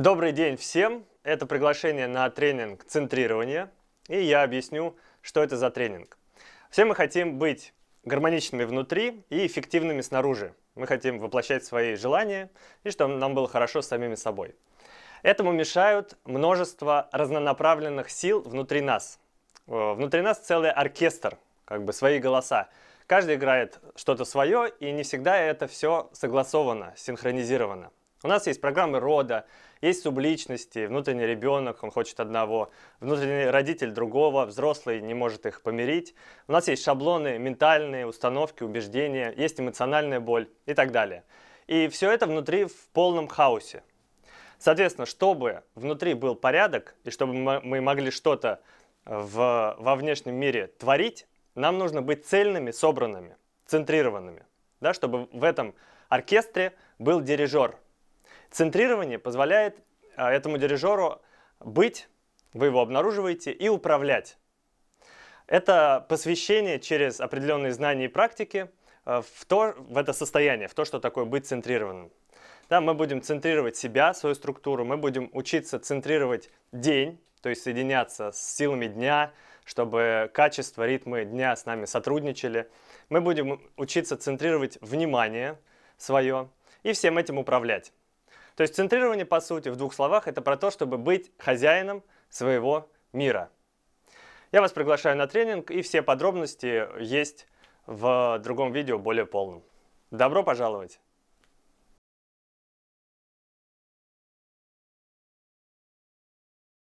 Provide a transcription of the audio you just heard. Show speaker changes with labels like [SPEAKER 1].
[SPEAKER 1] Добрый день всем! Это приглашение на тренинг «Центрирование», и я объясню, что это за тренинг. Все мы хотим быть гармоничными внутри и эффективными снаружи. Мы хотим воплощать свои желания и чтобы нам было хорошо с самими собой. Этому мешают множество разнонаправленных сил внутри нас. Э, внутри нас целый оркестр, как бы свои голоса. Каждый играет что-то свое, и не всегда это все согласовано, синхронизировано. У нас есть программы рода, есть субличности, внутренний ребенок, он хочет одного, внутренний родитель другого, взрослый не может их помирить. У нас есть шаблоны, ментальные установки, убеждения, есть эмоциональная боль и так далее. И все это внутри в полном хаосе. Соответственно, чтобы внутри был порядок и чтобы мы могли что-то э, в, во внешнем мире творить, нам нужно быть цельными, собранными, центрированными, да, чтобы в этом оркестре был дирижер – Центрирование позволяет а, этому дирижеру быть, вы его обнаруживаете, и управлять. Это посвящение через определенные знания и практики а, в, то, в это состояние, в то, что такое быть центрированным. Да, мы будем центрировать себя, свою структуру, мы будем учиться центрировать день, то есть соединяться с силами дня, чтобы качество, ритмы дня с нами сотрудничали. Мы будем учиться центрировать внимание свое и всем этим управлять. То есть центрирование, по сути, в двух словах, это про то, чтобы быть хозяином своего мира. Я вас приглашаю на тренинг, и все подробности есть в другом видео более полном. Добро пожаловать!